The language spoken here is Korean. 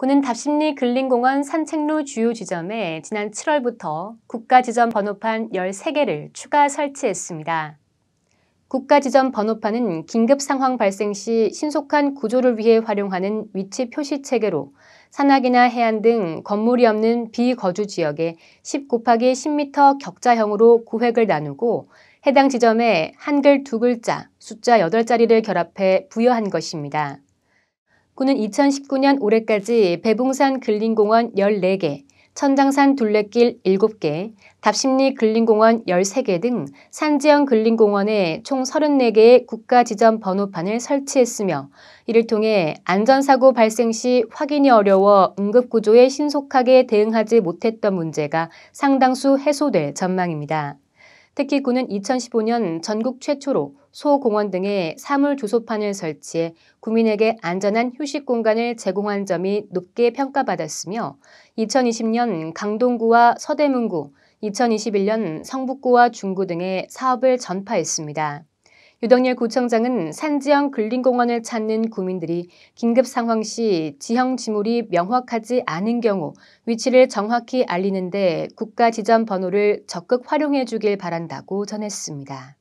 그는 답심리 근린공원 산책로 주요 지점에 지난 7월부터 국가지점 번호판 13개를 추가 설치했습니다. 국가지점 번호판은 긴급 상황 발생 시 신속한 구조를 위해 활용하는 위치 표시 체계로 산악이나 해안 등 건물이 없는 비거주 지역에 10 곱하기 10m 격자형으로 구획을 나누고 해당 지점에 한글 두 글자, 숫자 8자리를 결합해 부여한 것입니다. 군은 2019년 올해까지 배봉산 근린공원 14개, 천장산 둘레길 7개, 답심리 근린공원 13개 등 산지형 근린공원에 총 34개의 국가지점 번호판을 설치했으며 이를 통해 안전사고 발생 시 확인이 어려워 응급구조에 신속하게 대응하지 못했던 문제가 상당수 해소될 전망입니다. 특히 군은 2015년 전국 최초로 소공원 등의 사물 조소판을 설치해 국민에게 안전한 휴식 공간을 제공한 점이 높게 평가받았으며 2020년 강동구와 서대문구, 2021년 성북구와 중구 등의 사업을 전파했습니다. 유덕열 구청장은 산지형 근린공원을 찾는 구민들이 긴급 상황 시 지형 지물이 명확하지 않은 경우 위치를 정확히 알리는데 국가 지점 번호를 적극 활용해 주길 바란다고 전했습니다.